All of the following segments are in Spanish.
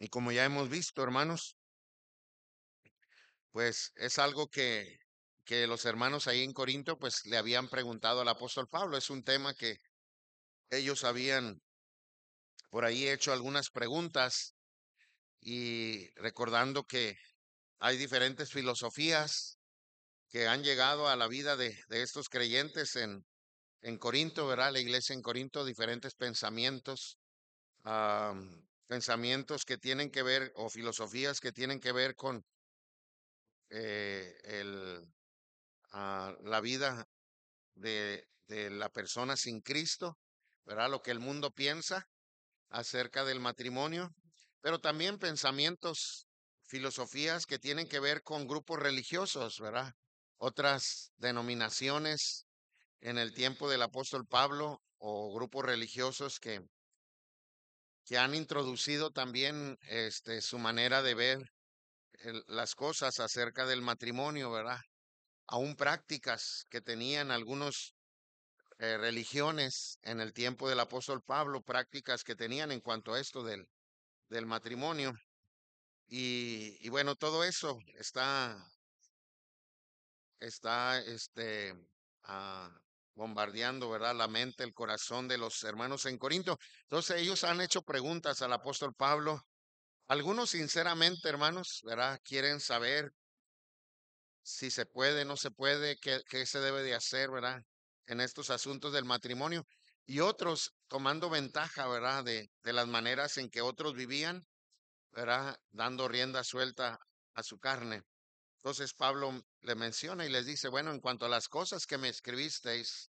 Y como ya hemos visto, hermanos, pues es algo que, que los hermanos ahí en Corinto pues le habían preguntado al apóstol Pablo. Es un tema que ellos habían por ahí hecho algunas preguntas y recordando que hay diferentes filosofías que han llegado a la vida de, de estos creyentes en, en Corinto, ¿verdad? La iglesia en Corinto, diferentes pensamientos, pensamientos que tienen que ver o filosofías que tienen que ver con eh, el, ah, la vida de, de la persona sin Cristo, ¿verdad? Lo que el mundo piensa acerca del matrimonio, pero también pensamientos, filosofías que tienen que ver con grupos religiosos, ¿verdad? Otras denominaciones en el tiempo del apóstol Pablo o grupos religiosos que que han introducido también este, su manera de ver las cosas acerca del matrimonio, ¿verdad? Aún prácticas que tenían algunos eh, religiones en el tiempo del apóstol Pablo, prácticas que tenían en cuanto a esto del, del matrimonio. Y, bueno, todo eso está, está este, ah, bombardeando, ¿verdad? La mente, el corazón de los hermanos en Corinto. Entonces ellos han hecho preguntas al apóstol Pablo. Algunos sinceramente, hermanos, ¿verdad? Quieren saber si se puede, no se puede, qué, se debe de hacer, ¿verdad? En estos asuntos del matrimonio. Y otros tomando ventaja, ¿verdad? De, de las maneras en que otros vivían, ¿verdad? Dando rienda suelta a su carne. Entonces Pablo le menciona y les dice, bueno, en cuanto a las cosas que me escribisteis,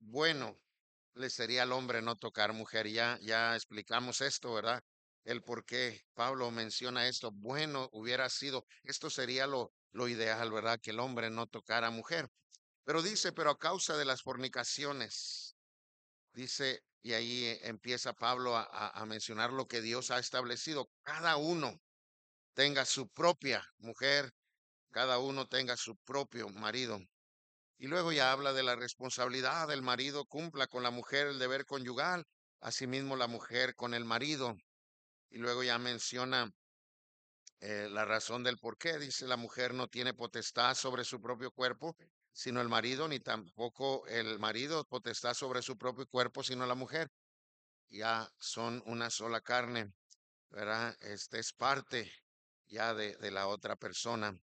bueno, le sería al hombre no tocar mujer. Ya, ya explicamos esto, ¿verdad? El por qué Pablo menciona esto. Bueno, hubiera sido, esto sería lo, lo ideal, ¿verdad? Que el hombre no tocara mujer. Pero dice, pero a causa de las fornicaciones, dice, y ahí eh, empieza Pablo a mencionar lo que Dios ha establecido. Cada uno tenga su propia mujer cada uno tenga su propio marido. Y luego ya habla de la responsabilidad del marido, cumpla con la mujer el deber conyugal, asimismo la mujer con el marido. Y luego ya menciona eh, la razón del por qué. Dice, la mujer no tiene potestad sobre su propio cuerpo, sino el marido, ni tampoco el marido potestad sobre su propio cuerpo, sino la mujer. Ya son una sola carne, ¿verdad? Este es parte ya de la otra persona.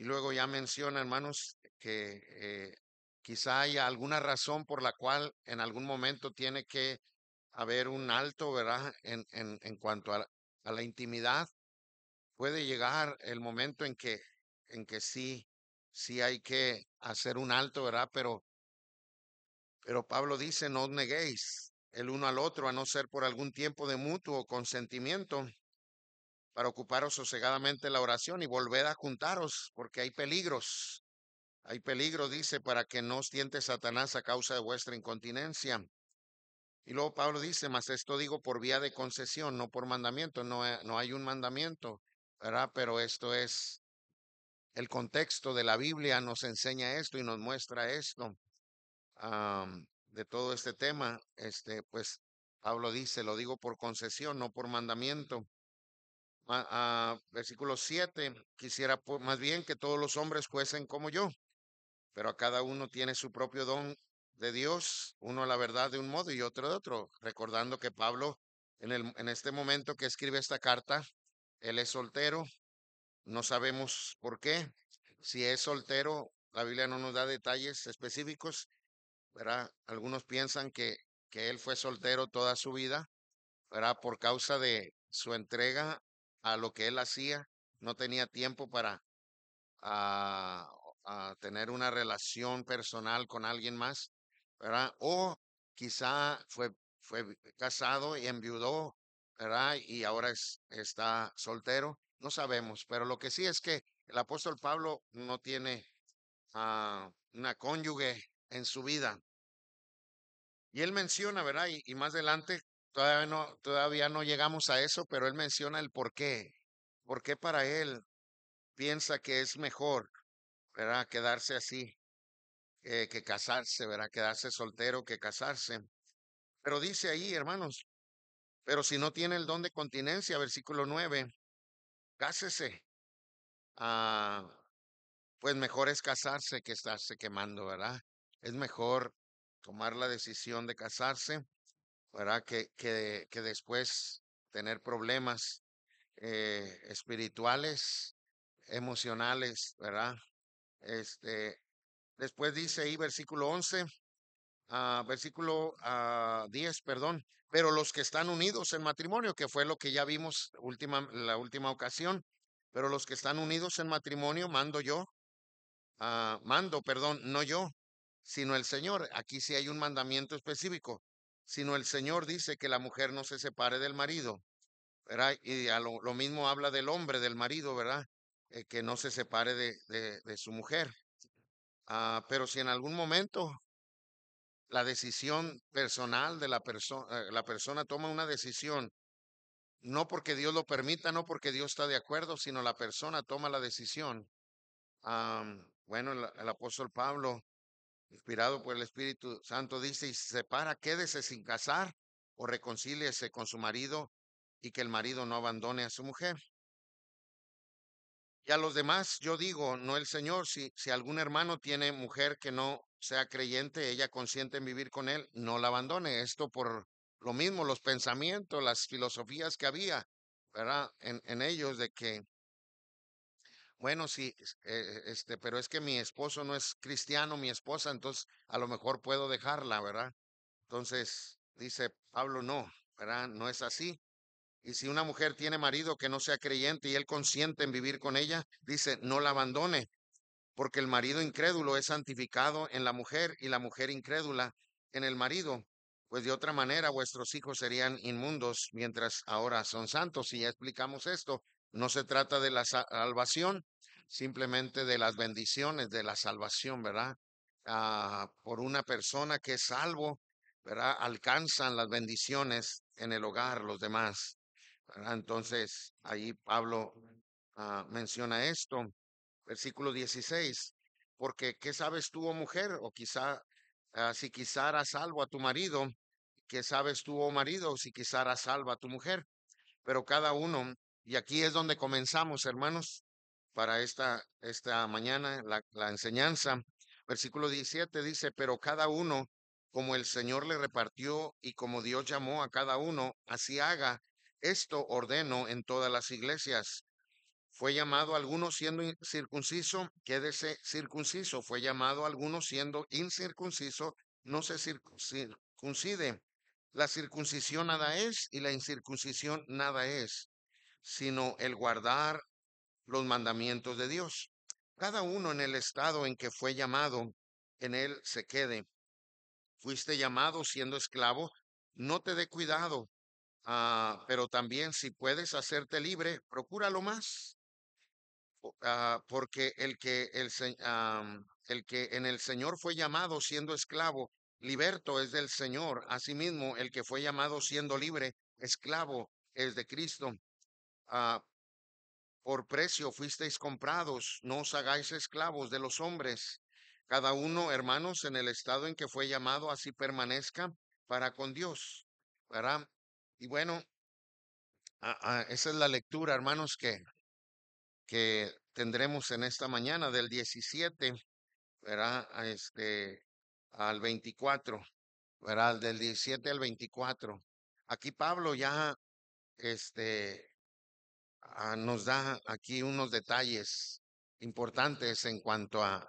Y luego ya menciona, hermanos, que eh, quizá haya alguna razón por la cual en algún momento tiene que haber un alto, ¿verdad? En, en, cuanto a, la intimidad, puede llegar el momento en que, en que sí, sí hay que hacer un alto, ¿verdad? Pero, pero Pablo dice, no os neguéis el uno al otro, a no ser por algún tiempo de mutuo consentimiento, para ocuparos sosegadamente la oración y volver a juntaros, porque hay peligros. Hay peligro, dice, para que no os tiente Satanás a causa de vuestra incontinencia. Y luego Pablo dice, mas esto digo por vía de concesión, no por mandamiento, no, no hay un mandamiento, ¿verdad? Pero esto es, el contexto de la Biblia nos enseña esto y nos muestra esto. de todo este tema, este, pues Pablo dice, lo digo por concesión, no por mandamiento a, versículo 7, quisiera pues, más bien que todos los hombres fuesen como yo, pero a cada uno tiene su propio don de Dios, uno la verdad de un modo y otro de otro, recordando que Pablo en, el, en este momento que escribe esta carta, él es soltero, no sabemos por qué, si es soltero, la Biblia no nos da detalles específicos, ¿verdad? Algunos piensan que, que él fue soltero toda su vida, ¿verdad? Por causa de su entrega a lo que él hacía, no tenía tiempo para ah, a, tener una relación personal con alguien más, ¿verdad? O quizá fue, fue casado y enviudó, ¿verdad? Y ahora es, está soltero, no sabemos, pero lo que sí es que el apóstol Pablo no tiene a ah, una cónyuge en su vida. Y él menciona, ¿verdad? y más adelante, Todavía no, todavía no llegamos a eso, pero él menciona el por qué. ¿Por qué para él piensa que es mejor, ¿verdad? Quedarse así, que casarse, ¿verdad? Quedarse soltero que casarse. Pero dice ahí, hermanos, pero si no tiene el don de continencia, versículo 9, cásese. Ah, pues mejor es casarse que estarse quemando, ¿verdad? Es mejor tomar la decisión de casarse ¿verdad? Que, que, que después tener problemas eh, espirituales, emocionales, ¿verdad? Este, después dice ahí versículo 11, a ah, versículo ah, diez 10, perdón, pero los que están unidos en matrimonio, que fue lo que ya vimos última, la última ocasión, pero los que están unidos en matrimonio, mando yo, ah, mando, perdón, no yo, sino el Señor. Aquí sí hay un mandamiento específico sino el Señor dice que la mujer no se separe del marido, ¿verdad? Y lo, mismo habla del hombre, del marido, ¿verdad? Eh, que no se separe de, de, su mujer. Ah, pero si en algún momento la decisión personal de la persona, eh, la persona toma una decisión, no porque Dios lo permita, no porque Dios está de acuerdo, sino la persona toma la decisión. bueno, el, apóstol Pablo inspirado por el Espíritu Santo, dice, y se separa, quédese sin casar o reconcíliese con su marido y que el marido no abandone a su mujer. Y a los demás yo digo, no el Señor, si, si algún hermano tiene mujer que no sea creyente, ella consiente en vivir con él, no la abandone. Esto por lo mismo, los pensamientos, las filosofías que había, ¿verdad? en ellos de que bueno, sí, eh, este, pero es que mi esposo no es cristiano, mi esposa, entonces a lo mejor puedo dejarla, ¿verdad? Entonces dice Pablo, no, ¿verdad? No es así. Y si una mujer tiene marido que no sea creyente y él consiente en vivir con ella, dice, no la abandone, porque el marido incrédulo es santificado en la mujer y la mujer incrédula en el marido. Pues de otra manera vuestros hijos serían inmundos mientras ahora son santos. Y ya explicamos esto. No se trata de la salvación, simplemente de las bendiciones, de la salvación, ¿verdad? Ah, por una persona que es salvo, ¿verdad? Alcanzan las bendiciones en el hogar, los demás. Entonces, ahí Pablo ah, menciona esto, versículo 16, porque ¿qué sabes tú, oh mujer? O quizá, ah, si quizá harás salvo a tu marido, ¿qué sabes tú, oh marido? Si quizá harás salvo a tu mujer. Pero cada uno, y aquí es donde comenzamos, hermanos, para esta, esta mañana, la, enseñanza. Versículo 17 dice, pero cada uno, como el Señor le repartió y como Dios llamó a cada uno, así haga. Esto ordeno en todas las iglesias. Fue llamado alguno siendo circunciso, quédese circunciso. Fue llamado alguno siendo incircunciso, no se circuncide. La circuncisión nada es y la incircuncisión nada es, sino el guardar los mandamientos de Dios. Cada uno en el estado en que fue llamado, en él se quede. Fuiste llamado siendo esclavo, no te dé cuidado, ah, pero también si puedes hacerte libre, procúralo más. Ah, porque el que, el, ah, el que en el Señor fue llamado siendo esclavo, liberto es del Señor. Asimismo, el que fue llamado siendo libre, esclavo es de Cristo. Por precio fuisteis comprados, no os hagáis esclavos de los hombres. Cada uno, hermanos, en el estado en que fue llamado, así permanezca para con Dios. Y bueno, ah, ah, esa es la lectura, hermanos, que, que tendremos en esta mañana del 17, este, al 24, Verá, Del 17 al 24. Aquí Pablo ya este, Ah, nos da aquí unos detalles importantes en cuanto a,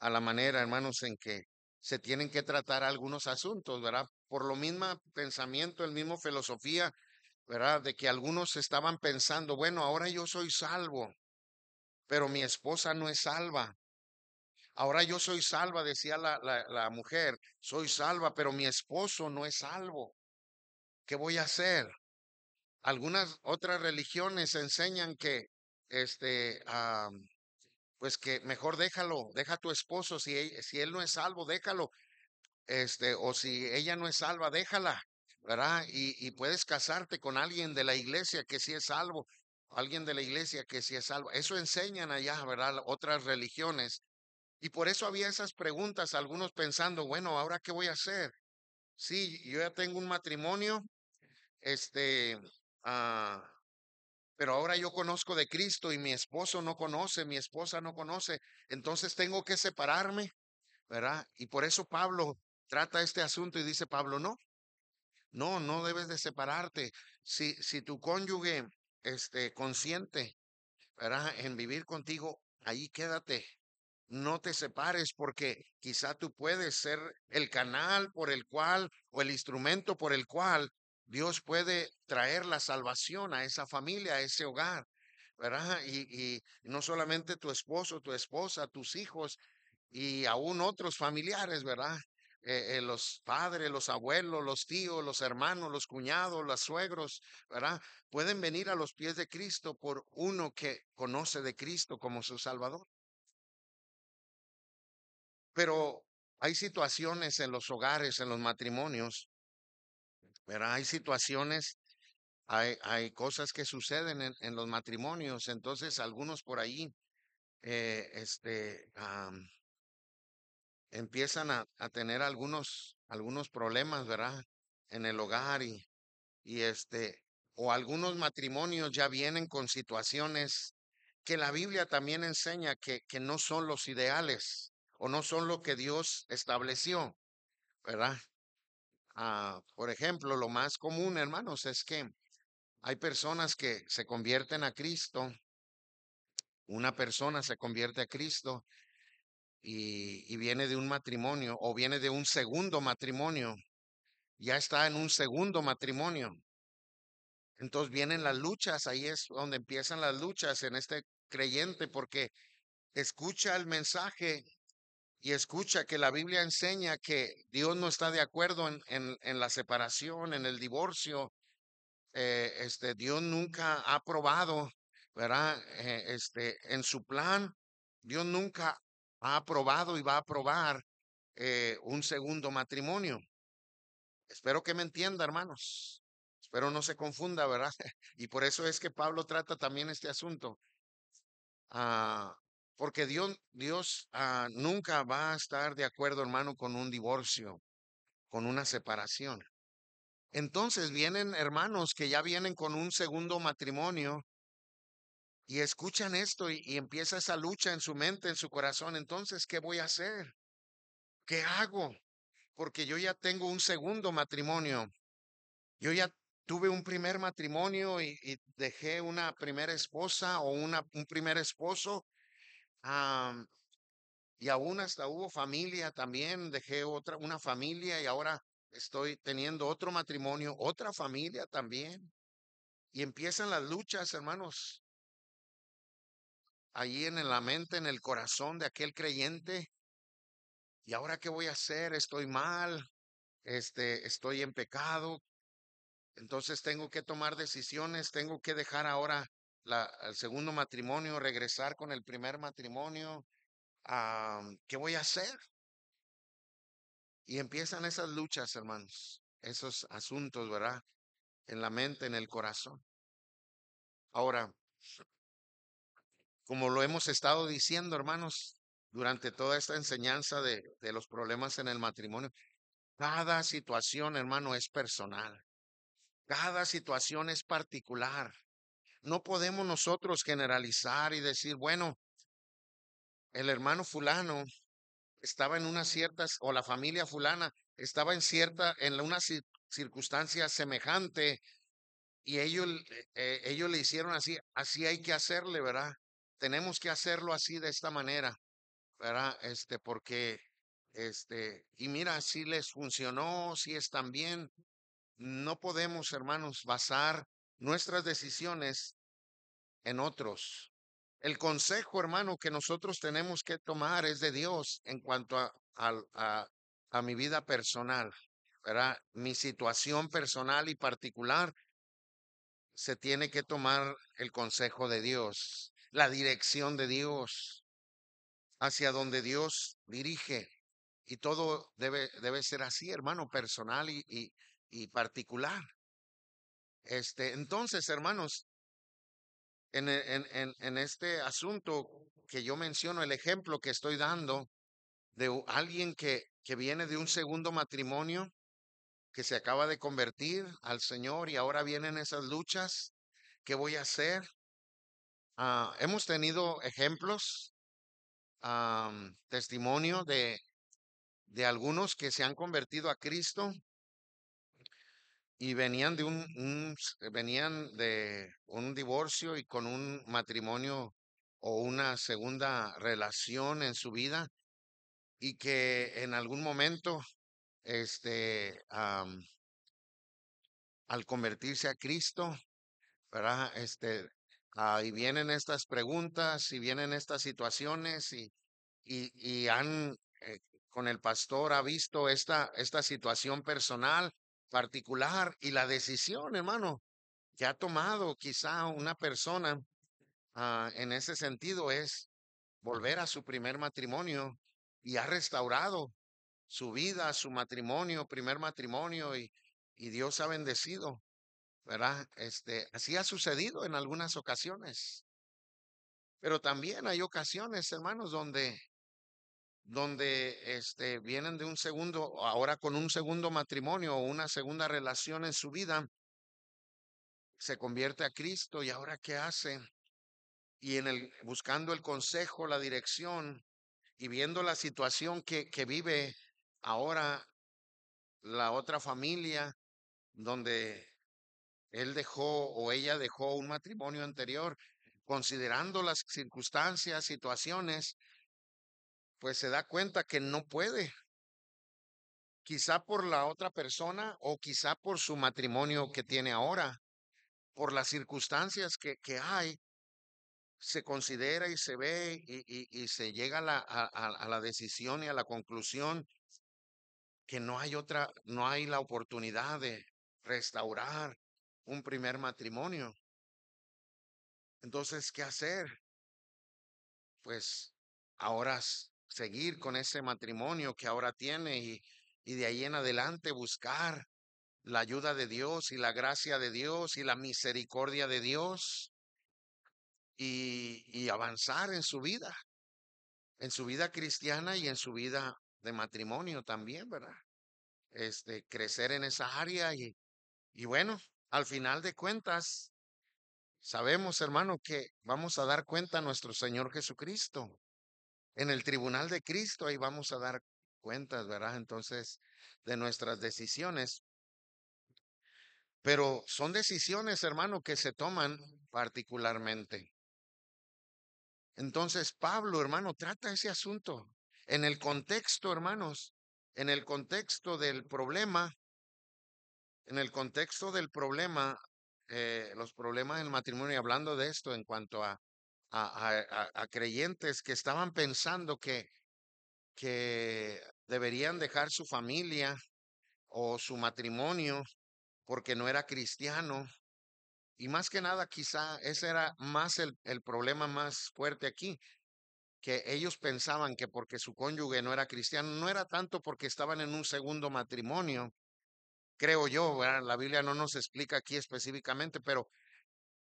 a la manera, hermanos, en que se tienen que tratar algunos asuntos, ¿verdad? Por lo mismo pensamiento, el mismo filosofía, ¿verdad? De que algunos estaban pensando, bueno, ahora yo soy salvo, pero mi esposa no es salva. Ahora yo soy salva, decía la, la mujer, soy salva, pero mi esposo no es salvo. ¿Qué voy a hacer? algunas otras religiones enseñan que, este, pues que mejor déjalo, deja a tu esposo, si, él, e, si él no es salvo, déjalo, este, o si ella no es salva, déjala, ¿verdad? Y, y puedes casarte con alguien de la iglesia que sí es salvo, alguien de la iglesia que sí es salvo. Eso enseñan allá, ¿verdad? Otras religiones. Y por eso había esas preguntas, algunos pensando, bueno, ¿ahora qué voy a hacer? Sí, yo ya tengo un matrimonio, este, Ah, pero ahora yo conozco de Cristo y mi esposo no conoce, mi esposa no conoce, entonces tengo que separarme, ¿verdad? Y por eso Pablo trata este asunto y dice, Pablo, no, no, no debes de separarte. Si, si tu cónyuge este, consciente, ¿verdad? En vivir contigo, ahí quédate. No te separes porque quizá tú puedes ser el canal por el cual o el instrumento por el cual Dios puede traer la salvación a esa familia, a ese hogar, ¿verdad? Y, no solamente tu esposo, tu esposa, tus hijos y aún otros familiares, ¿verdad? Eh, eh, los padres, los abuelos, los tíos, los hermanos, los cuñados, los suegros, ¿verdad? Pueden venir a los pies de Cristo por uno que conoce de Cristo como su Salvador. Pero hay situaciones en los hogares, en los matrimonios, ¿verdad? Hay situaciones, hay, hay cosas que suceden en, los matrimonios, entonces algunos por ahí eh, este, empiezan a, a, tener algunos, algunos problemas, ¿verdad? En el hogar y, y este, o algunos matrimonios ya vienen con situaciones que la Biblia también enseña que, que no son los ideales o no son lo que Dios estableció, ¿verdad? Ah, por ejemplo, lo más común, hermanos, es que hay personas que se convierten a Cristo, una persona se convierte a Cristo y, y, viene de un matrimonio o viene de un segundo matrimonio, ya está en un segundo matrimonio. Entonces vienen las luchas, ahí es donde empiezan las luchas en este creyente porque escucha el mensaje y escucha que la Biblia enseña que Dios no está de acuerdo en, en, la separación, en el divorcio. Eh, este, Dios nunca ha aprobado, ¿verdad? Eh, este, en su plan, Dios nunca ha aprobado y va a aprobar eh, un segundo matrimonio. Espero que me entienda, hermanos. Espero no se confunda, ¿verdad? Y por eso es que Pablo trata también este asunto. Ah, porque Dios, Dios ah, nunca va a estar de acuerdo, hermano, con un divorcio, con una separación. Entonces vienen hermanos que ya vienen con un segundo matrimonio y escuchan esto y, empieza esa lucha en su mente, en su corazón. Entonces, ¿qué voy a hacer? ¿Qué hago? Porque yo ya tengo un segundo matrimonio. Yo ya tuve un primer matrimonio y, y dejé una primera esposa o una, un primer esposo y aún hasta hubo familia también, dejé otra, una familia y ahora estoy teniendo otro matrimonio, otra familia también. Y empiezan las luchas, hermanos, allí en la mente, en el corazón de aquel creyente. ¿Y ahora qué voy a hacer? Estoy mal, este, estoy en pecado. Entonces tengo que tomar decisiones, tengo que dejar ahora la, el segundo matrimonio, regresar con el primer matrimonio, ¿qué voy a hacer? Y empiezan esas luchas, hermanos, esos asuntos, ¿verdad? En la mente, en el corazón. Ahora, como lo hemos estado diciendo, hermanos, durante toda esta enseñanza de los problemas en el matrimonio, cada situación, hermano, es personal. Cada situación es particular no podemos nosotros generalizar y decir, bueno, el hermano fulano estaba en unas ciertas, o la familia fulana estaba en cierta, en una circunstancia semejante y ellos, eh, eh, ellos le hicieron así, así hay que hacerle, ¿verdad? Tenemos que hacerlo así de esta manera, ¿verdad? Este, porque, este, y mira, si les funcionó, si están bien, no podemos, hermanos, basar nuestras decisiones en otros. El consejo, hermano, que nosotros tenemos que tomar es de Dios en cuanto a, mi vida personal, ¿verdad? Mi situación personal y particular se tiene que tomar el consejo de Dios, la dirección de Dios, hacia donde Dios dirige. Y todo debe, debe ser así, hermano, personal y, y particular. Este, entonces, hermanos, en, este asunto que yo menciono, el ejemplo que estoy dando de alguien que, viene de un segundo matrimonio, que se acaba de convertir al Señor y ahora vienen esas luchas, ¿qué voy a hacer? Ah, hemos tenido ejemplos, testimonio de, de algunos que se han convertido a Cristo y venían de un, eh, venían de un divorcio y con un matrimonio o una segunda relación en su vida y que en algún momento este al convertirse a Cristo verdad este ahí vienen estas preguntas y vienen estas situaciones y y, y han eh, con el pastor ha visto esta esta situación personal particular y la decisión, hermano, que ha tomado quizá una persona ah, en ese sentido es volver a su primer matrimonio y ha restaurado su vida, su matrimonio, primer matrimonio y, y Dios ha bendecido, ¿verdad? Este, así ha sucedido en algunas ocasiones. Pero también hay ocasiones, hermanos, donde donde este, vienen de un segundo, ahora con un segundo matrimonio o una segunda relación en su vida, se convierte a Cristo y ahora qué hace? Y en el, buscando el consejo, la dirección y viendo la situación que, que vive ahora la otra familia donde él dejó o ella dejó un matrimonio anterior, considerando las circunstancias, situaciones, pues se da cuenta que no puede. Quizá por la otra persona o quizá por su matrimonio que tiene ahora, por las circunstancias que, que hay, se considera y se ve y, y, se llega a la, a la decisión y a la conclusión que no hay otra, no hay la oportunidad de restaurar un primer matrimonio. Entonces, ¿qué hacer? Pues ahora seguir con ese matrimonio que ahora tiene y, de ahí en adelante buscar la ayuda de Dios y la gracia de Dios y la misericordia de Dios y, y, avanzar en su vida, en su vida cristiana y en su vida de matrimonio también, ¿verdad? Este, crecer en esa área y, y bueno, al final de cuentas, sabemos, hermano, que vamos a dar cuenta a nuestro Señor Jesucristo. En el tribunal de Cristo ahí vamos a dar cuentas, ¿verdad? Entonces, de nuestras decisiones. Pero son decisiones, hermano, que se toman particularmente. Entonces, Pablo, hermano, trata ese asunto en el contexto, hermanos, en el contexto del problema, en el contexto del problema, eh, los problemas del matrimonio, y hablando de esto en cuanto a a, creyentes que estaban pensando que, que deberían dejar su familia o su matrimonio porque no era cristiano. Y más que nada, quizá ese era más el, el problema más fuerte aquí, que ellos pensaban que porque su cónyuge no era cristiano, no era tanto porque estaban en un segundo matrimonio, creo yo, la Biblia no nos explica aquí específicamente, pero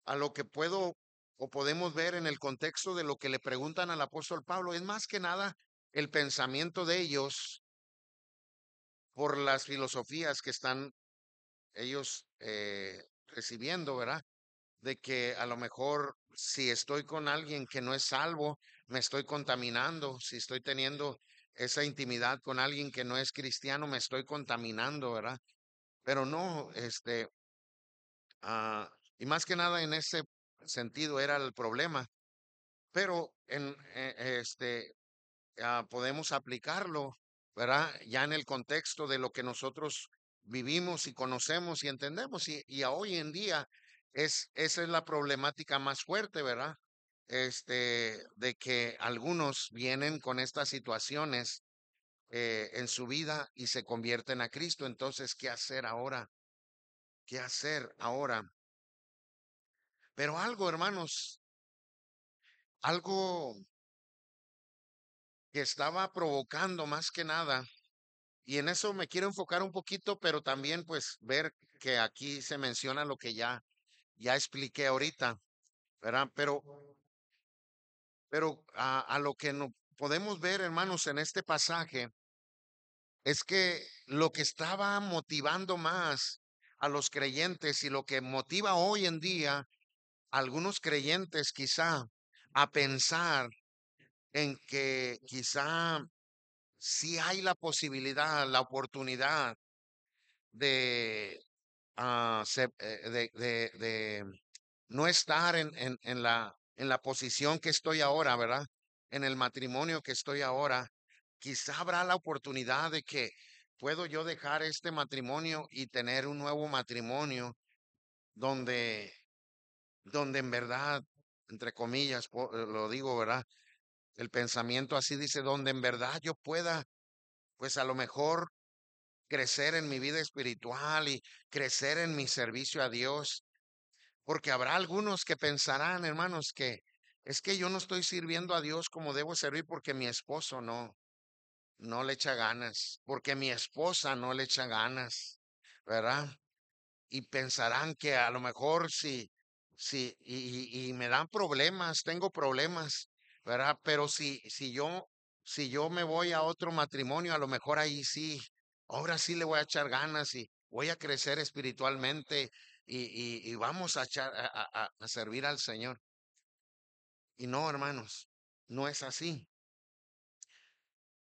a lo que puedo o podemos ver en el contexto de lo que le preguntan al apóstol Pablo, es más que nada el pensamiento de ellos por las filosofías que están ellos eh, recibiendo, ¿verdad? De que a lo mejor si estoy con alguien que no es salvo, me estoy contaminando, si estoy teniendo esa intimidad con alguien que no es cristiano, me estoy contaminando, ¿verdad? Pero no, este, ah, y más que nada en ese, sentido era el problema. Pero en, eh, este, ah, podemos aplicarlo, ¿verdad? Ya en el contexto de lo que nosotros vivimos y conocemos y entendemos. Y, y hoy en día es, esa es la problemática más fuerte, ¿verdad? Este, de que algunos vienen con estas situaciones eh, en su vida y se convierten a Cristo. Entonces, ¿qué hacer ahora? ¿Qué hacer ahora? Pero algo, hermanos, algo que estaba provocando más que nada, y en eso me quiero enfocar un poquito, pero también pues ver que aquí se menciona lo que ya, ya expliqué ahorita, ¿verdad? Pero, pero a, a lo que no podemos ver, hermanos, en este pasaje, es que lo que estaba motivando más a los creyentes y lo que motiva hoy en día algunos creyentes quizá a pensar en que quizá si hay la posibilidad, la oportunidad ah, eh, de, de, no estar en, en, en, la, en la posición que estoy ahora, ¿verdad? En el matrimonio que estoy ahora, quizá habrá la oportunidad de que puedo yo dejar este matrimonio y tener un nuevo matrimonio donde donde en verdad, entre comillas, eh, lo digo, ¿verdad? El pensamiento así dice, donde en verdad yo pueda, pues a lo mejor crecer en mi vida espiritual y crecer en mi servicio a Dios. Porque habrá algunos que pensarán, hermanos, que es que yo no estoy sirviendo a Dios como debo servir porque mi esposo no, no le echa ganas, porque mi esposa no le echa ganas, ¿verdad? Y pensarán que a lo mejor si Sí, y, y, me dan problemas, tengo problemas, ¿verdad? Pero si, si, yo, si yo me voy a otro matrimonio, a lo mejor ahí sí, ahora sí le voy a echar ganas y voy a crecer espiritualmente y, y, vamos a, echar, a, a servir al Señor. Y no, hermanos, no es así.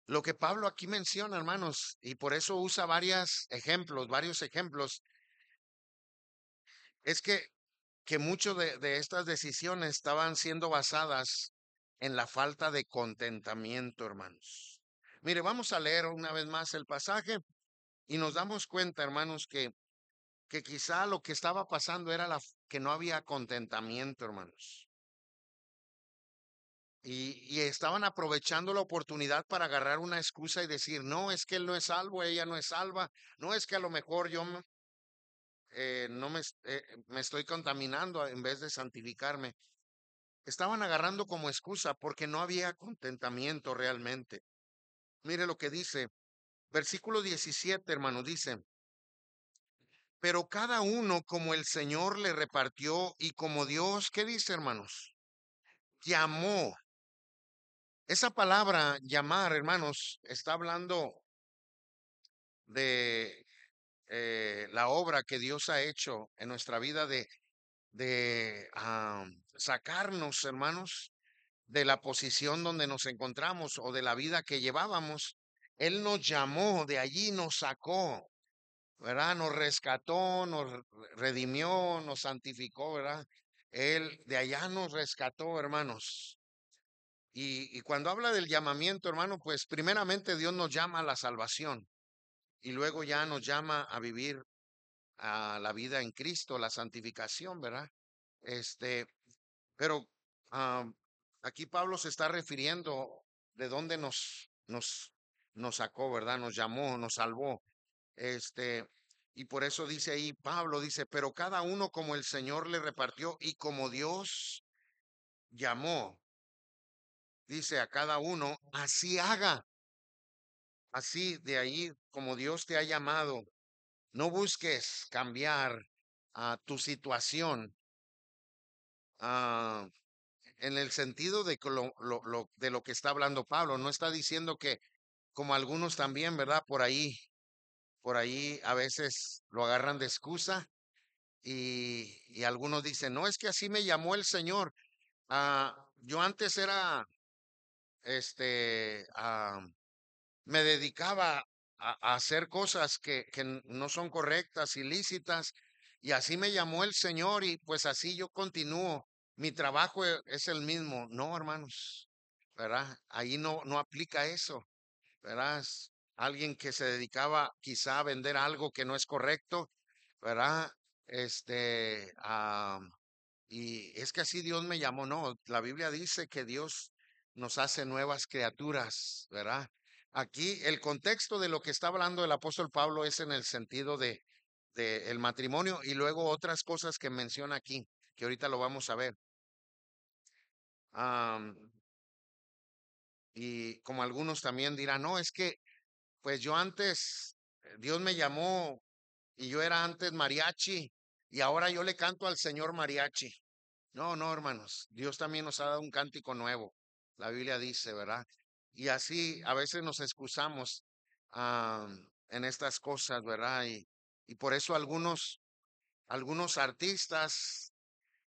Lo que Pablo aquí menciona, hermanos, y por eso usa varios ejemplos, varios ejemplos, es que que muchas de, estas decisiones estaban siendo basadas en la falta de contentamiento, hermanos. Mire, vamos a leer una vez más el pasaje y nos damos cuenta, hermanos, que, que quizá lo que estaba pasando era la, que no había contentamiento, hermanos. Y, y estaban aprovechando la oportunidad para agarrar una excusa y decir, no, es que él no es salvo, ella no es salva, no es que a lo mejor yo eh, no me, eh, me estoy contaminando en vez de santificarme. Estaban agarrando como excusa porque no había contentamiento realmente. Mire lo que dice, versículo 17, hermano, dice, pero cada uno como el Señor le repartió y como Dios, ¿qué dice, hermanos? Llamó. Esa palabra llamar, hermanos, está hablando de eh, la obra que Dios ha hecho en nuestra vida de, de sacarnos, hermanos, de la posición donde nos encontramos o de la vida que llevábamos. Él nos llamó, de allí nos sacó, ¿verdad? Nos rescató, nos redimió, nos santificó, ¿verdad? Él de allá nos rescató, hermanos. Y, y cuando habla del llamamiento, hermano, pues primeramente Dios nos llama a la salvación y luego ya nos llama a vivir a la vida en Cristo, la santificación, ¿verdad? Este, pero aquí Pablo se está refiriendo de dónde nos, nos, nos sacó, ¿verdad? Nos llamó, nos salvó. Este, y por eso dice ahí Pablo, dice, pero cada uno como el Señor le repartió y como Dios llamó, dice a cada uno, así haga así de ahí como Dios te ha llamado. No busques cambiar a ah, tu situación ah, en el sentido de lo, de lo que está hablando Pablo. No está diciendo que, como algunos también, ¿verdad? Por ahí, por ahí a veces lo agarran de excusa y, y algunos dicen, no, es que así me llamó el Señor. Ah, yo antes era, este, me dedicaba a, hacer cosas que, no son correctas, ilícitas, y así me llamó el Señor y pues así yo continúo. Mi trabajo e, es el mismo. No, hermanos, ¿verdad? Ahí no, no aplica eso, ¿verdad? Alguien que se dedicaba quizá a vender algo que no es correcto, ¿verdad? Este, y es que así Dios me llamó, no, la Biblia dice que Dios nos hace nuevas criaturas, ¿verdad? Aquí el contexto de lo que está hablando el apóstol Pablo es en el sentido de, matrimonio y luego otras cosas que menciona aquí, que ahorita lo vamos a ver. y como algunos también dirán, no, es que pues yo antes, eh, Dios me llamó y yo era antes mariachi y ahora yo le canto al Señor mariachi. No, no, hermanos, Dios también nos ha dado un cántico nuevo. La Biblia dice, ¿verdad? Y así a veces nos excusamos ah, en estas cosas, ¿verdad? Y, y por eso algunos, algunos artistas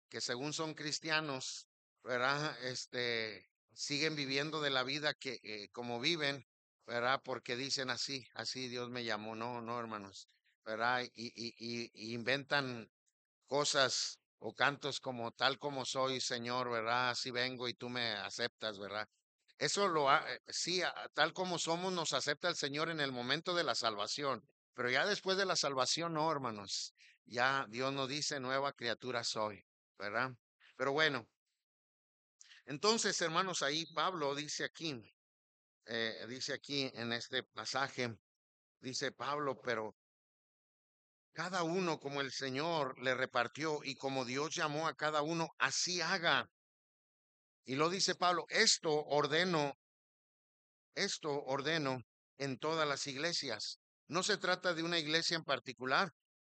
que según son cristianos, ¿verdad? Este, siguen viviendo de la vida que eh, como viven, ¿verdad? Porque dicen así, así Dios me llamó, no, no, hermanos, ¿verdad? y, y inventan cosas o cantos como tal como soy, Señor, ¿verdad? Así vengo y tú me aceptas, ¿verdad? Eso lo ha, eh, sí, tal como somos, nos acepta el Señor en el momento de la salvación. Pero ya después de la salvación, no, hermanos. Ya Dios nos dice, nueva criatura soy, ¿verdad? Pero bueno, entonces, hermanos, ahí Pablo dice aquí, eh, dice aquí en este pasaje, dice Pablo, pero cada uno como el Señor le repartió y como Dios llamó a cada uno, así haga. Y lo dice Pablo, esto ordeno, esto ordeno en todas las iglesias. No se trata de una iglesia en particular,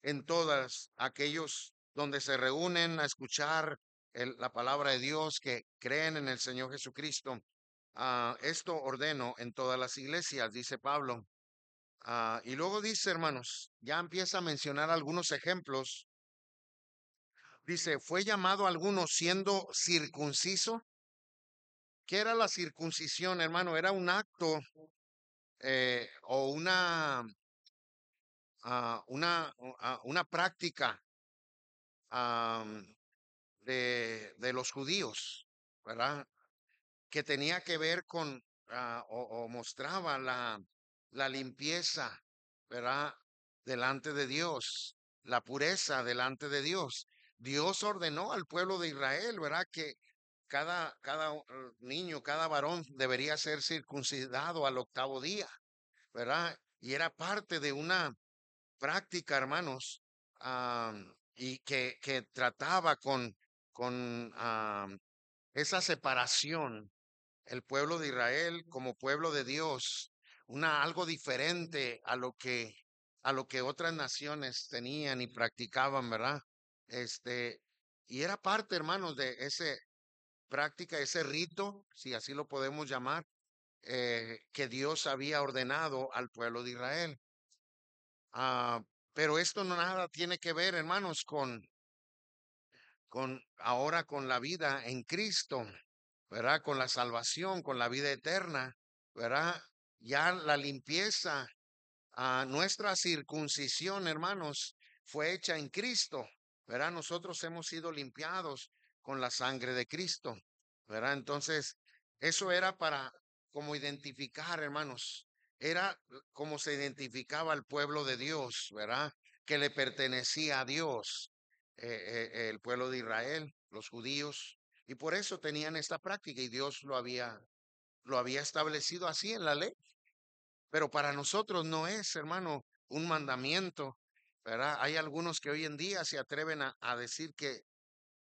en todas aquellos donde se reúnen a escuchar la palabra de Dios, que creen en el Señor Jesucristo. Ah, esto ordeno en todas las iglesias, dice Pablo. Ah, y luego dice, hermanos, ya empieza a mencionar algunos ejemplos. Dice, fue llamado alguno siendo circunciso ¿Qué era la circuncisión, hermano? Era un acto eh, o una, ah, una, ah, una práctica de, los judíos, ¿verdad? Que tenía que ver con ah, o, o, mostraba la, la limpieza, ¿verdad? Delante de Dios, la pureza delante de Dios. Dios ordenó al pueblo de Israel, ¿verdad? Que cada, cada eh, niño, cada varón debería ser circuncidado al octavo día, ¿verdad? Y era parte de una práctica, hermanos, y que, que, trataba con, con esa separación, el pueblo de Israel como pueblo de Dios, una algo diferente a lo que a lo que otras naciones tenían y practicaban, ¿verdad? Este, y era parte, hermanos, de ese práctica, ese rito, si así lo podemos llamar, eh, que Dios había ordenado al pueblo de Israel. Ah, pero esto no nada tiene que ver, hermanos, con, con ahora con la vida en Cristo, ¿verdad? Con la salvación, con la vida eterna, ¿verdad? Ya la limpieza, nuestra circuncisión, hermanos, fue hecha en Cristo, ¿verdad? Nosotros hemos sido limpiados con la sangre de Cristo, ¿verdad? Entonces, eso era para como identificar, hermanos, era como se identificaba al pueblo de Dios, ¿verdad? Que le pertenecía a Dios, eh, eh, el pueblo de Israel, los judíos, y por eso tenían esta práctica y Dios lo había, lo había establecido así en la ley. Pero para nosotros no es, hermano, un mandamiento, ¿verdad? Hay algunos que hoy en día se atreven a decir que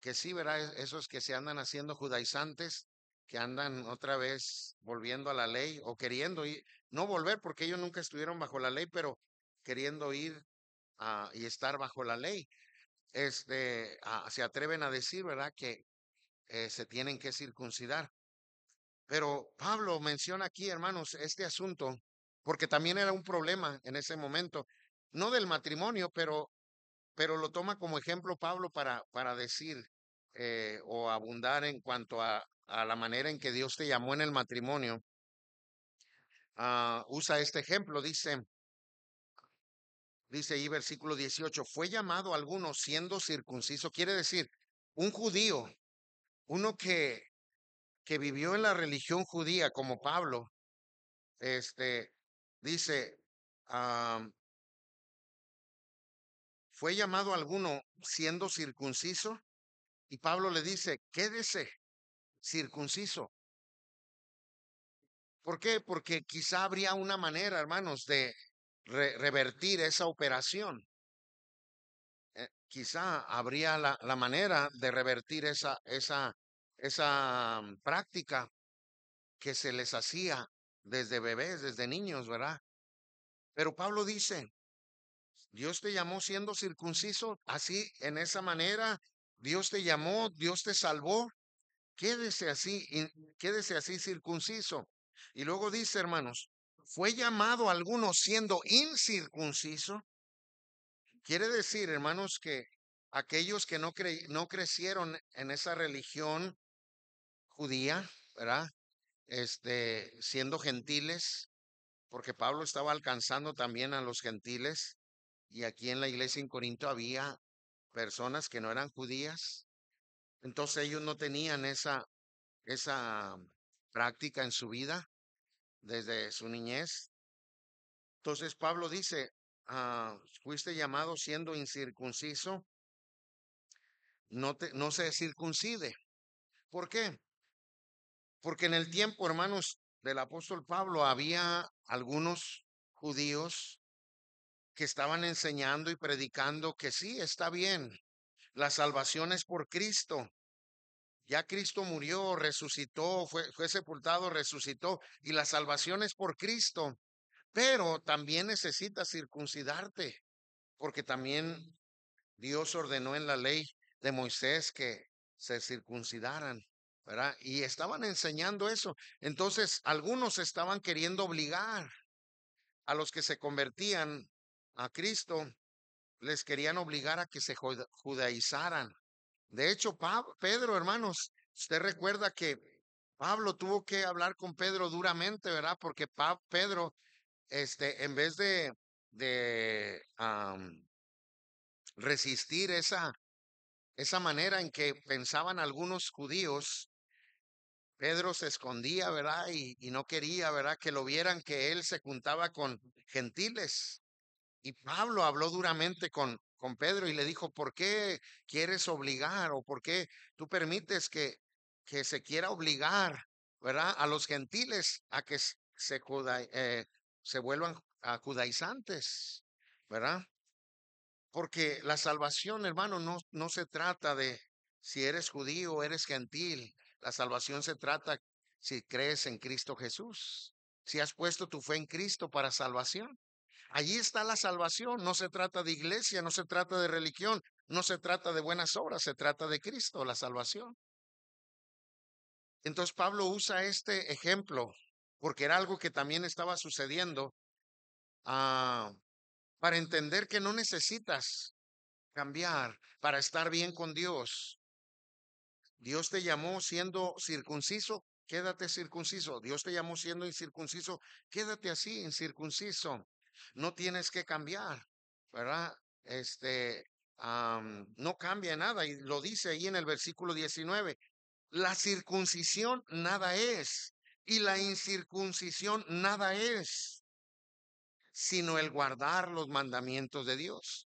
que sí, ¿verdad? Esos que se andan haciendo judaizantes, que andan otra vez volviendo a la ley o queriendo ir, no volver porque ellos nunca estuvieron bajo la ley, pero queriendo ir y estar bajo la ley. Este, se atreven a decir, ¿verdad?, que eh, se tienen que circuncidar. Pero Pablo menciona aquí, hermanos, este asunto, porque también era un problema en ese momento, no del matrimonio, pero pero lo toma como ejemplo Pablo para, para decir eh, o abundar en cuanto a, a, la manera en que Dios te llamó en el matrimonio. Ah, usa este ejemplo, dice, dice ahí versículo 18, fue llamado alguno siendo circunciso, quiere decir, un judío, uno que, que vivió en la religión judía como Pablo, este, dice, ¿Fue llamado alguno siendo circunciso? Y Pablo le dice, quédese circunciso. ¿Por qué? Porque quizá habría una manera, hermanos, de revertir esa operación. Eh, quizá habría la, manera de revertir esa, esa, esa mm, práctica que se les hacía desde bebés, desde niños, ¿verdad? Pero Pablo dice, Dios te llamó siendo circunciso, así, en esa manera. Dios te llamó, Dios te salvó. Quédese así, quédese así circunciso. Y luego dice, hermanos, ¿fue llamado alguno siendo incircunciso? Quiere decir, hermanos, que aquellos que no, crecieron en esa religión judía, ¿verdad? Este, siendo gentiles, porque Pablo estaba alcanzando también a los gentiles, y aquí en la iglesia en Corinto había personas que no eran judías. Entonces ellos no tenían esa, esa práctica en su vida desde su niñez. Entonces Pablo dice, ah, fuiste llamado siendo incircunciso, no, te, no se circuncide. ¿Por qué? Porque en el tiempo, hermanos, del apóstol Pablo había algunos judíos que estaban enseñando y predicando que sí, está bien, la salvación es por Cristo. Ya Cristo murió, resucitó, fue, sepultado, resucitó, y la salvación es por Cristo. Pero también necesitas circuncidarte, porque también mm. Dios ordenó en la ley de Moisés que se circuncidaran, ¿verdad? Y estaban enseñando eso. Entonces, algunos estaban queriendo obligar a los que se convertían a Cristo, les querían obligar a que se judaizaran. De hecho, Pedro, hermanos, usted recuerda que Pablo tuvo que hablar con Pedro duramente, ¿verdad? Porque Pedro, este, en vez de, de resistir esa, esa manera en que pensaban algunos judíos, Pedro se escondía, ¿verdad? Y, y no quería, ¿verdad? Que lo vieran que él se juntaba con gentiles. Y Pablo habló duramente con, con Pedro y le dijo, ¿por qué quieres obligar o por qué tú permites que, que se quiera obligar, ¿verdad? A los gentiles a que se, eh, se vuelvan a judaizantes, ¿verdad? Porque la salvación, hermano, no, no se trata de si eres judío o eres gentil. La salvación se trata si crees en Cristo Jesús, si has puesto tu fe en Cristo para salvación. Allí está la salvación. No se trata de iglesia, no se trata de religión, no se trata de buenas obras, se trata de Cristo, la salvación. Entonces Pablo usa este ejemplo porque era algo que también estaba sucediendo ah, para entender que no necesitas cambiar para estar bien con Dios. Dios te llamó siendo circunciso, quédate circunciso. Dios te llamó siendo incircunciso, quédate así, incircunciso no tienes que cambiar, ¿verdad? Este, no cambia nada. Y lo dice ahí en el versículo 19. La circuncisión nada es y la incircuncisión nada es, sino el guardar los mandamientos de Dios.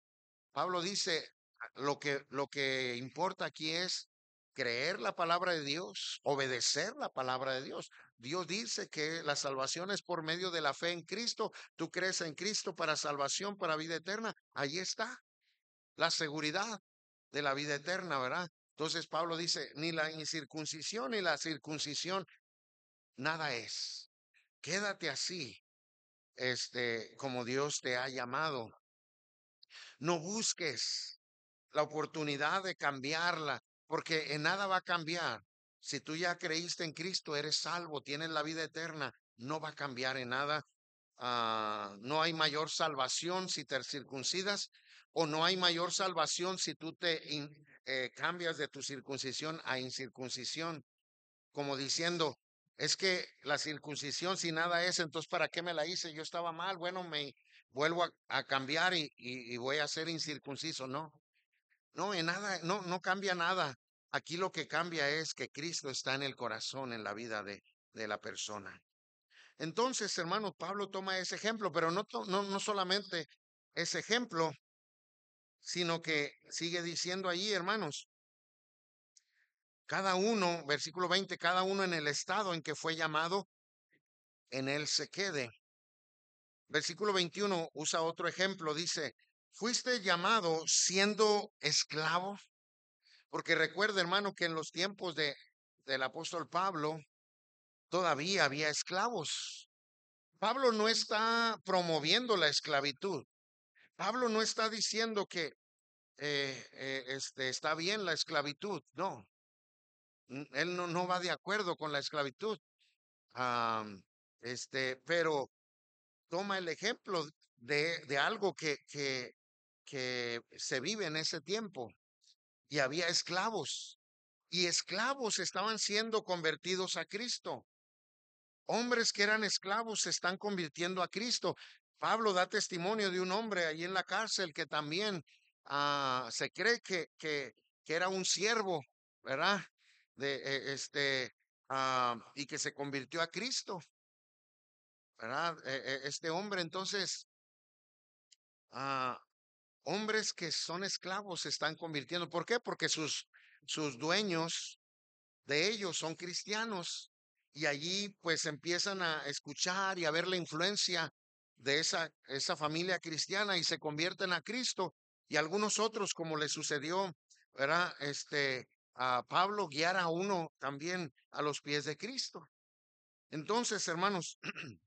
Pablo dice, lo que, lo que importa aquí es creer la palabra de Dios, obedecer la palabra de Dios. Dios dice que la salvación es por medio de la fe en Cristo. Tú crees en Cristo para salvación, para vida eterna. Ahí está la seguridad de la vida eterna, ¿verdad? Entonces Pablo dice, ni la incircuncisión ni la circuncisión, nada es. Quédate así, este, como Dios te ha llamado. No busques la oportunidad de cambiarla, porque en nada va a cambiar. Si tú ya creíste en Cristo, eres salvo, tienes la vida eterna, no va a cambiar en nada. Ah, no hay mayor salvación si te circuncidas o no hay mayor salvación si tú te eh, cambias de tu circuncisión a incircuncisión, como diciendo, es que la circuncisión si nada es, entonces ¿para qué me la hice? Yo estaba mal, bueno, me vuelvo a, cambiar y voy a ser incircunciso, ¿no? No, en nada, no, no cambia nada. Aquí lo que cambia es que Cristo está en el corazón, en la vida de, de la persona. Entonces, hermano, Pablo toma ese ejemplo, pero no, no solamente ese ejemplo, sino que sigue diciendo allí, hermanos, cada uno, versículo 20, cada uno en el estado en que fue llamado, en él se quede. Versículo 21 usa otro ejemplo, dice, Fuiste llamado siendo esclavo? porque recuerda, hermano, que en los tiempos de, del apóstol Pablo todavía había esclavos. Pablo no está promoviendo la esclavitud. Pablo no está diciendo que eh, eh, este, está bien la esclavitud. No, él no, no, va de acuerdo con la esclavitud. este, pero toma el ejemplo de, algo que, que, que se vive en ese tiempo. Y había esclavos. Y esclavos estaban siendo convertidos a Cristo. Hombres que eran esclavos se están convirtiendo a Cristo. Pablo da testimonio de un hombre ahí en la cárcel que también ah, se cree que, que, que, era un siervo, ¿verdad? De, e, este, ah, y que se convirtió a Cristo, ¿verdad? E, e, este hombre entonces hombres que son esclavos se están convirtiendo. ¿Por qué? Porque sus, sus dueños de ellos son cristianos y allí pues empiezan a escuchar y a ver la influencia de esa, esa familia cristiana y se convierten a Cristo y algunos otros como le sucedió, ¿verdad? Este, a Pablo guiar a uno también a los pies de Cristo. Entonces, hermanos,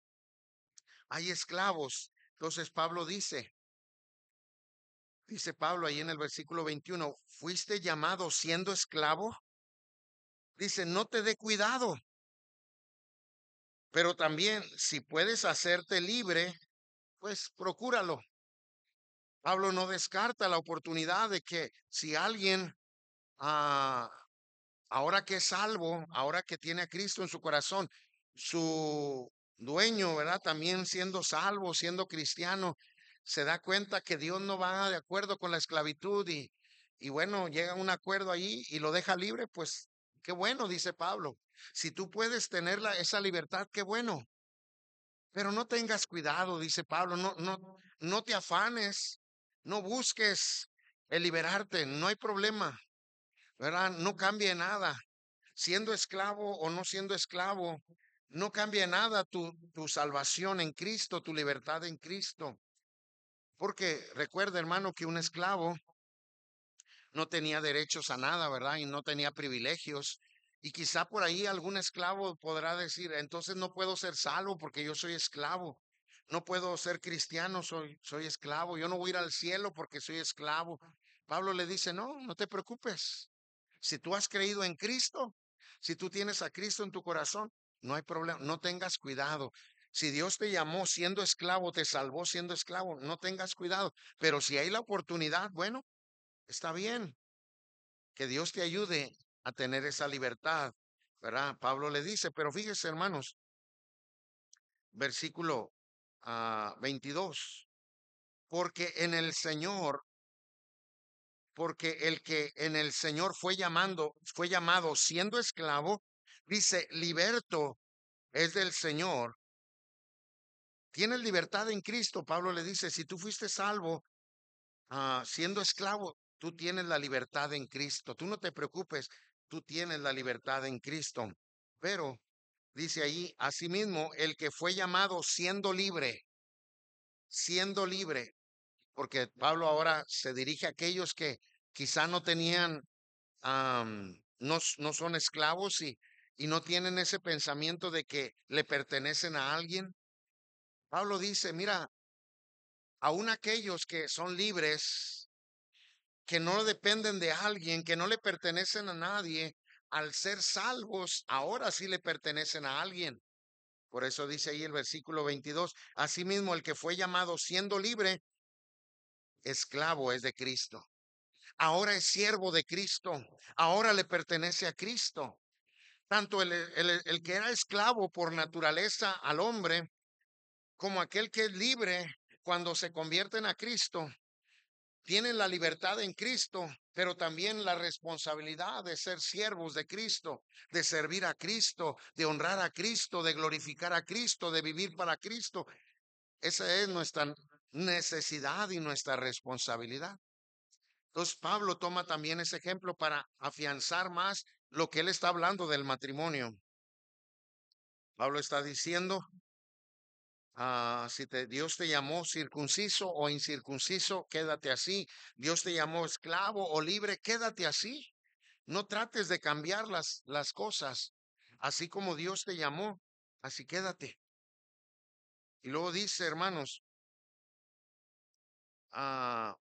hay esclavos. Entonces Pablo dice, dice Pablo ahí en el versículo 21, fuiste llamado siendo esclavo. Dice, no te dé cuidado. Pero también, si puedes hacerte libre, pues procúralo. Pablo no descarta la oportunidad de que si alguien, ah, ahora que es salvo, ahora que tiene a Cristo en su corazón, su dueño, ¿verdad? También siendo salvo, siendo cristiano, se da cuenta que Dios no va de acuerdo con la esclavitud y, y bueno, llega un acuerdo ahí y lo deja libre, pues qué bueno, dice Pablo. Si tú puedes tener esa libertad, qué bueno. Pero no tengas cuidado, dice Pablo, no, no, no te afanes, no busques el liberarte, no hay problema, ¿verdad? No cambie nada. Siendo esclavo o no siendo esclavo, no cambia nada tu, tu salvación en Cristo, tu libertad en Cristo. Porque recuerda, hermano, que un esclavo no tenía derechos a nada, ¿verdad? Y no tenía privilegios. Y quizá por ahí algún esclavo podrá decir, entonces no puedo ser salvo porque yo soy esclavo. No puedo ser cristiano, soy, soy esclavo. Yo no voy a ir al cielo porque soy esclavo. Pablo le dice, no, no te preocupes. Si tú has creído en Cristo, si tú tienes a Cristo en tu corazón, no hay problema, no tengas cuidado. Si Dios te llamó siendo esclavo, te salvó siendo esclavo, no tengas cuidado. Pero si hay la oportunidad, bueno, está bien. Que Dios te ayude a tener esa libertad, ¿verdad? Pablo le dice, pero fíjese, hermanos, versículo a ah, 22, porque en el Señor, porque el que en el Señor fue llamando, fue llamado siendo esclavo, dice, liberto es del Señor, Tienes libertad en Cristo. Pablo le dice, si tú fuiste salvo ah, siendo esclavo, tú tienes la libertad en Cristo. Tú no te preocupes, tú tienes la libertad en Cristo. Pero dice ahí, asimismo, el que fue llamado siendo libre, siendo libre, porque Pablo ahora se dirige a aquellos que quizá no tenían, no, no son esclavos y no tienen ese pensamiento de que le pertenecen a alguien, Pablo dice, mira, aun aquellos que son libres, que no dependen de alguien, que no le pertenecen a nadie, al ser salvos, ahora sí le pertenecen a alguien. Por eso dice ahí el versículo 22, asimismo el que fue llamado siendo libre, esclavo es de Cristo. Ahora es siervo de Cristo, ahora le pertenece a Cristo. Tanto el que era esclavo por naturaleza al hombre, como aquel que es libre cuando se convierten a Cristo, tienen la libertad en Cristo, pero también la responsabilidad de ser siervos de Cristo, de servir a Cristo, de honrar a Cristo, de glorificar a Cristo, de vivir para Cristo. Esa es nuestra necesidad y nuestra responsabilidad. Entonces Pablo toma también ese ejemplo para afianzar más lo que él está hablando del matrimonio. Pablo está diciendo, Ah, si te, Dios te llamó circunciso o incircunciso, quédate así. Dios te llamó esclavo o libre, quédate así. No trates de cambiar las, cosas, así como Dios te llamó, así quédate. Y luego dice, hermanos, ah,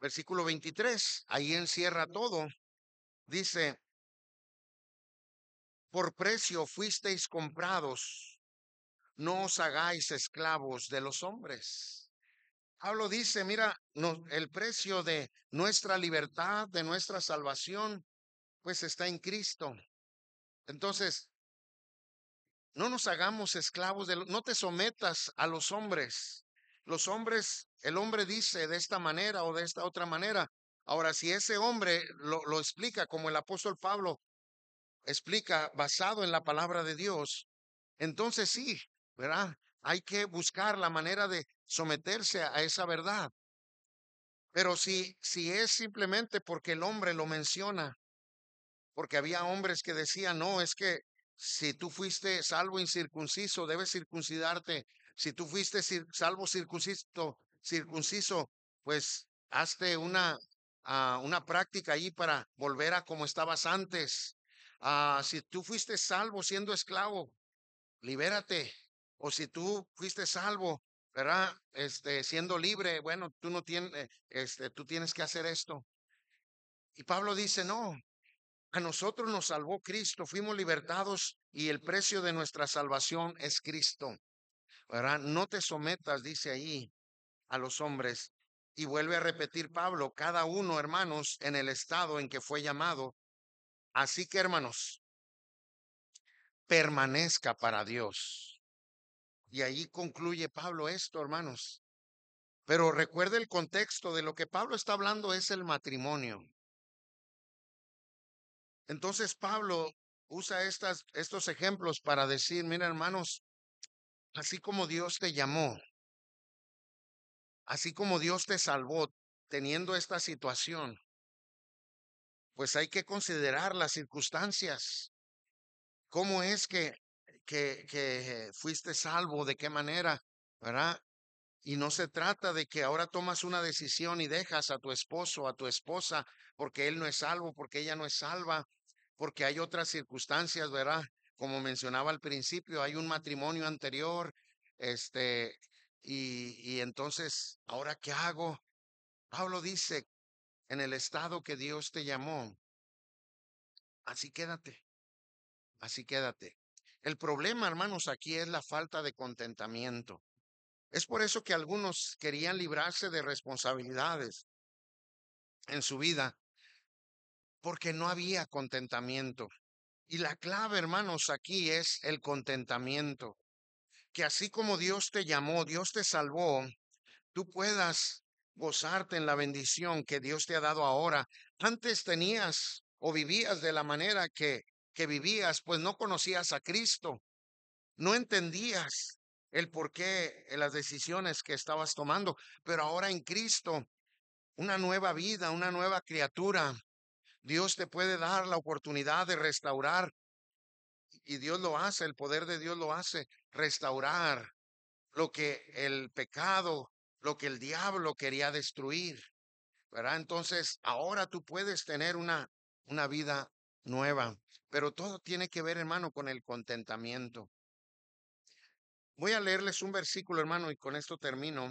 versículo 23, ahí encierra todo. Dice, por precio fuisteis comprados no os hagáis esclavos de los hombres. Pablo dice, mira, el precio de nuestra libertad, de nuestra salvación, pues está en Cristo. Entonces, no nos hagamos esclavos de, no te sometas a los hombres. Los hombres, el hombre dice de esta manera o de esta otra manera. Ahora, si ese hombre lo explica como el apóstol Pablo explica basado en la palabra de Dios, entonces sí, ¿verdad? Hay que buscar la manera de someterse a esa verdad. Pero si, si es simplemente porque el hombre lo menciona, porque había hombres que decían, no, es que si tú fuiste salvo incircunciso, debes circuncidarte. Si tú fuiste salvo circunciso, circunciso, pues hazte una, ah, una práctica ahí para volver a como estabas antes. Ah, si tú fuiste salvo siendo esclavo, libérate o si tú fuiste salvo, ¿verdad? Este, siendo libre, bueno, tú no tienes, eh, este, tú tienes que hacer esto. Y Pablo dice, no, a nosotros nos salvó Cristo, fuimos libertados y el precio de nuestra salvación es Cristo. ¿Verdad? No te sometas, dice ahí, a los hombres. Y vuelve a repetir Pablo, cada uno, hermanos, en el estado en que fue llamado. Así que, hermanos, permanezca para Dios. Y ahí concluye Pablo esto, hermanos. Pero recuerde el contexto de lo que Pablo está hablando es el matrimonio. Entonces Pablo usa estas, estos ejemplos para decir, mira hermanos, así como Dios te llamó, así como Dios te salvó teniendo esta situación, pues hay que considerar las circunstancias. ¿Cómo es que que, fuiste salvo, de qué manera, ¿verdad? Y no se trata de que ahora tomas una decisión y dejas a tu esposo, a tu esposa, porque él no es salvo, porque ella no es salva, porque hay otras circunstancias, ¿verdad? Como mencionaba al principio, hay un matrimonio anterior, este, y, y entonces, ¿ahora qué hago? Pablo dice, en el estado que Dios te llamó, así quédate, así quédate. El problema, hermanos, aquí es la falta de contentamiento. Es por eso que algunos querían librarse de responsabilidades en su vida, porque no había contentamiento. Y la clave, hermanos, aquí es el contentamiento. Que así como Dios te llamó, Dios te salvó, tú puedas gozarte en la bendición que Dios te ha dado ahora. Antes tenías o vivías de la manera que que vivías, pues no conocías a Cristo, no entendías el porqué, eh, las decisiones que estabas tomando, pero ahora en Cristo, una nueva vida, una nueva criatura, Dios te puede dar la oportunidad de restaurar y Dios lo hace, el poder de Dios lo hace, restaurar lo que el pecado, lo que el diablo quería destruir. Entonces, ahora tú puedes tener una, una vida nueva. Pero todo tiene que ver, hermano, con el contentamiento. Voy a leerles un versículo, hermano, y con esto termino.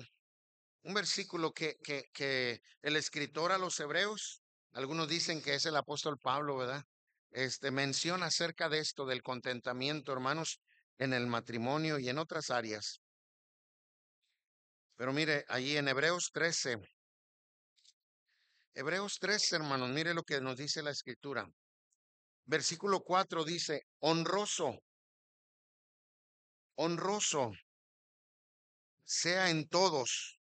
Un versículo que, que, que el escritor a los hebreos, algunos dicen que es el apóstol Pablo, ¿verdad? Este menciona acerca de esto, del contentamiento, hermanos, en el matrimonio y en otras áreas. Pero mire, allí en Hebreos 13, Hebreos 13, hermanos, mire lo que nos dice la escritura. Versículo 4 dice, honroso, honroso sea en todos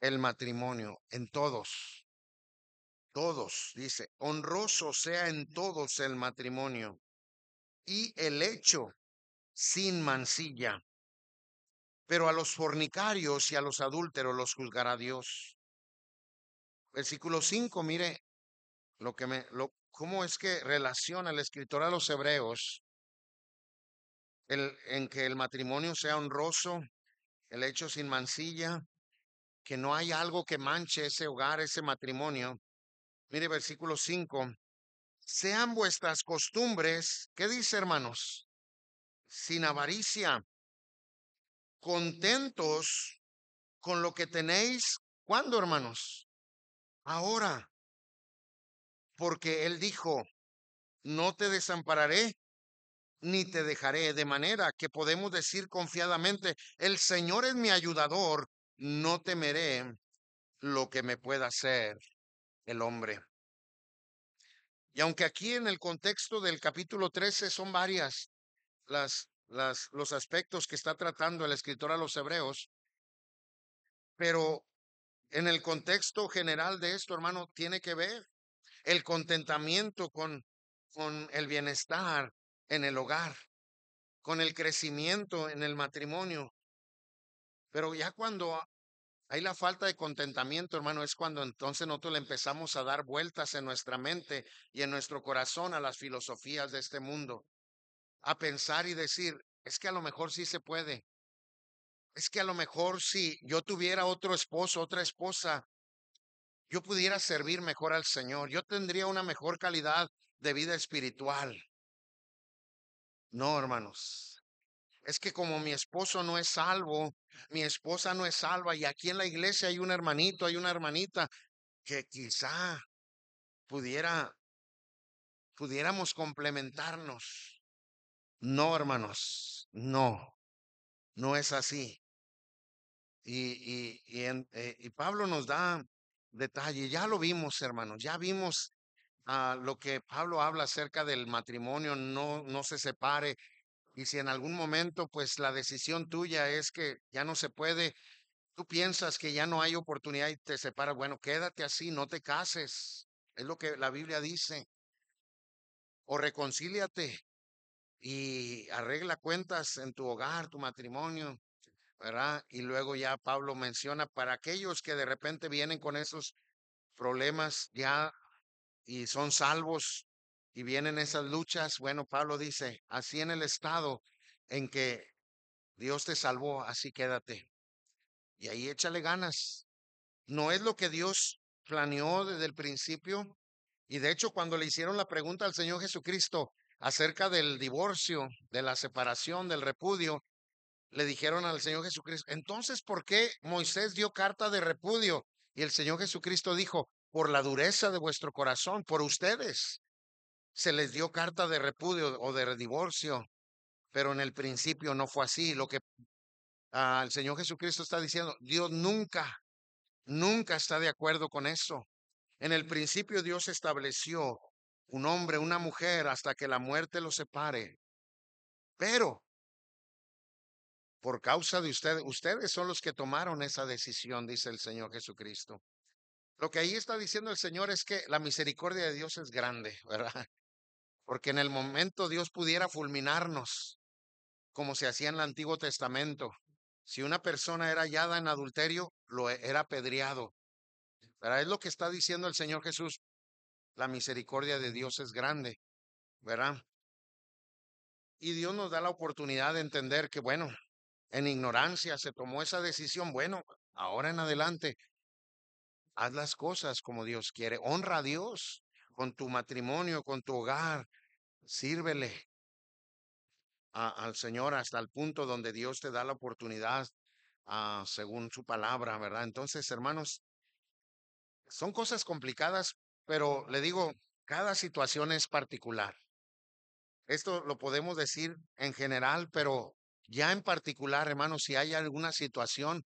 el matrimonio, en todos, todos, dice, honroso sea en todos el matrimonio y el hecho sin mancilla. Pero a los fornicarios y a los adúlteros los juzgará Dios. Versículo 5, mire lo que me, lo, cómo es que relaciona el escritor a los hebreos el, en que el matrimonio sea honroso, el hecho sin mancilla, que no hay algo que manche ese hogar, ese matrimonio. Mire versículo 5. Sean vuestras costumbres, ¿qué dice hermanos? Sin avaricia, contentos con lo que tenéis. ¿Cuándo, hermanos? Ahora, porque él dijo, no te desampararé ni te dejaré, de manera que podemos decir confiadamente, el Señor es mi ayudador, no temeré lo que me pueda hacer el hombre. Y aunque aquí en el contexto del capítulo 13 son varias las, las, los aspectos que está tratando el escritor a los hebreos, pero en el contexto general de esto, hermano, tiene que ver el contentamiento con, con el bienestar en el hogar, con el crecimiento en el matrimonio. Pero ya cuando hay la falta de contentamiento, hermano, es cuando entonces nosotros le empezamos a dar vueltas en nuestra mente y en nuestro corazón a las filosofías de este mundo, a pensar y decir, es que a lo mejor sí se puede, es que a lo mejor si yo tuviera otro esposo, otra esposa, yo pudiera servir mejor al Señor, yo tendría una mejor calidad de vida espiritual. No, hermanos. Es que como mi esposo no es salvo, mi esposa no es salva, y aquí en la iglesia hay un hermanito, hay una hermanita que quizá pudiera, pudiéramos complementarnos. No, hermanos, no, no es así. Y, y, y, eh, y Pablo nos da detalle. Ya lo vimos, hermanos, ya vimos a ah, lo que Pablo habla acerca del matrimonio, no, no se separe. Y si en algún momento, pues la decisión tuya es que ya no se puede, tú piensas que ya no hay oportunidad y te separas, bueno, quédate así, no te cases. Es lo que la Biblia dice. O reconcíliate y arregla cuentas en tu hogar, tu matrimonio. Y luego ya Pablo menciona para aquellos que de repente vienen con esos problemas ya y son salvos y vienen esas luchas, bueno, Pablo dice, así en el estado en que Dios te salvó, así quédate. Y ahí échale ganas. No es lo que Dios planeó desde el principio. Y de hecho, cuando le hicieron la pregunta al Señor Jesucristo acerca del divorcio, de la separación, del repudio, le dijeron al Señor Jesucristo, entonces, ¿por qué Moisés dio carta de repudio? Y el Señor Jesucristo dijo, por la dureza de vuestro corazón, por ustedes. Se les dio carta de repudio o de divorcio, pero en el principio no fue así. Lo que al el Señor Jesucristo está diciendo, Dios nunca, nunca está de acuerdo con eso. En el principio Dios estableció un hombre, una mujer, hasta que la muerte los separe. Pero por causa de ustedes. Ustedes son los que tomaron esa decisión, dice el Señor Jesucristo. Lo que ahí está diciendo el Señor es que la misericordia de Dios es grande, ¿verdad? Porque en el momento Dios pudiera fulminarnos, como se hacía en el Antiguo Testamento. Si una persona era hallada en adulterio, lo e, era apedreado. ¿Verdad? Es lo que está diciendo el Señor Jesús. La misericordia de Dios es grande, ¿verdad? Y Dios nos da la oportunidad de entender que, bueno, en ignorancia se tomó esa decisión, bueno, ahora en adelante, haz las cosas como Dios quiere. Honra a Dios con tu matrimonio, con tu hogar. Sírvele al Señor hasta el punto donde Dios te da la oportunidad ah, según su palabra, ¿verdad? Entonces, hermanos, son cosas complicadas, pero le digo, cada situación es particular. Esto lo podemos decir en general, pero ya en particular, hermano, si hay alguna situación,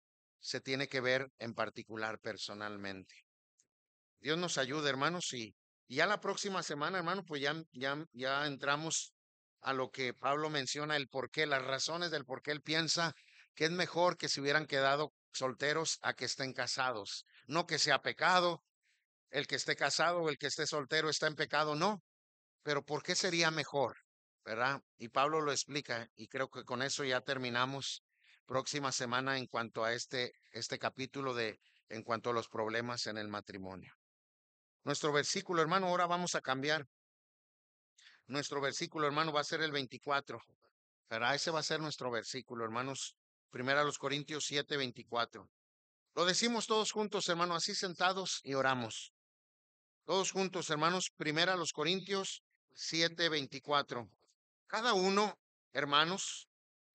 se tiene que ver en particular personalmente. Dios nos ayude, hermanos, y ya la próxima semana, hermano, pues ya, ya, ya entramos a lo que Pablo menciona, el por qué, las razones del por qué él piensa que es mejor que se hubieran quedado solteros a que estén casados. No que sea pecado, el que esté casado o el que esté soltero está en pecado, no. Pero ¿por qué sería mejor? ¿verdad? Y Pablo lo explica y creo que con eso ya terminamos próxima semana en cuanto a este, este capítulo de en cuanto a los problemas en el matrimonio. Nuestro versículo, hermano, ahora vamos a cambiar. Nuestro versículo, hermano, va a ser el 24. ¿verdad? Ese va a ser nuestro versículo, hermanos. Primera los Corintios 7, 24. Lo decimos todos juntos, hermano, así sentados y oramos. Todos juntos, hermanos. Primera los Corintios 7, 24. Cada uno, hermanos,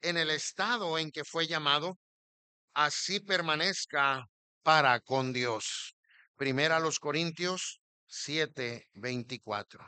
en el estado en que fue llamado, así permanezca para con Dios. Primera a los Corintios 7.24. veinticuatro.